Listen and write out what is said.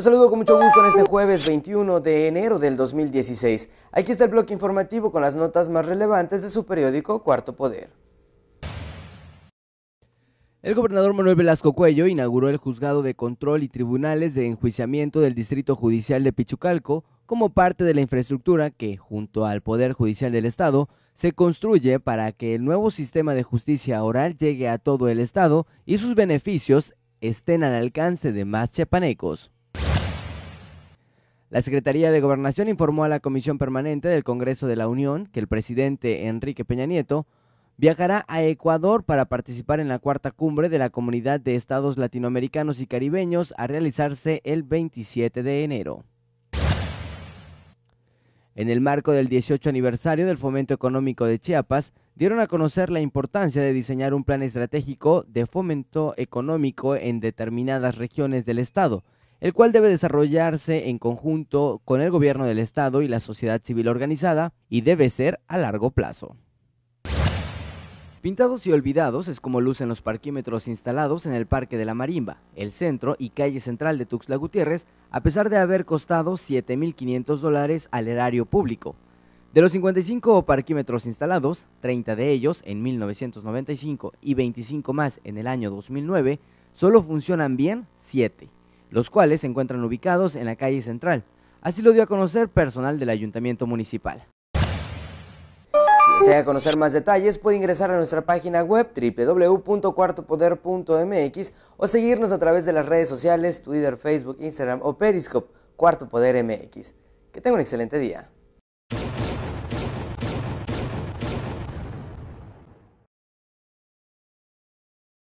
Los saludo con mucho gusto en este jueves 21 de enero del 2016. Aquí está el bloque informativo con las notas más relevantes de su periódico Cuarto Poder. El gobernador Manuel Velasco Cuello inauguró el juzgado de control y tribunales de enjuiciamiento del Distrito Judicial de Pichucalco como parte de la infraestructura que, junto al Poder Judicial del Estado, se construye para que el nuevo sistema de justicia oral llegue a todo el Estado y sus beneficios estén al alcance de más chapanecos. La Secretaría de Gobernación informó a la Comisión Permanente del Congreso de la Unión que el presidente Enrique Peña Nieto viajará a Ecuador para participar en la cuarta cumbre de la Comunidad de Estados Latinoamericanos y Caribeños a realizarse el 27 de enero. En el marco del 18 aniversario del Fomento Económico de Chiapas, dieron a conocer la importancia de diseñar un plan estratégico de fomento económico en determinadas regiones del Estado, el cual debe desarrollarse en conjunto con el gobierno del Estado y la sociedad civil organizada y debe ser a largo plazo. Pintados y olvidados es como lucen los parquímetros instalados en el Parque de la Marimba, el centro y calle central de Tuxtla Gutiérrez, a pesar de haber costado 7.500 dólares al erario público. De los 55 parquímetros instalados, 30 de ellos en 1995 y 25 más en el año 2009, solo funcionan bien 7 los cuales se encuentran ubicados en la calle central. Así lo dio a conocer personal del ayuntamiento municipal. Si desea conocer más detalles, puede ingresar a nuestra página web www.cuartopoder.mx o seguirnos a través de las redes sociales Twitter, Facebook, Instagram o Periscope Cuarto Poder MX. Que tenga un excelente día.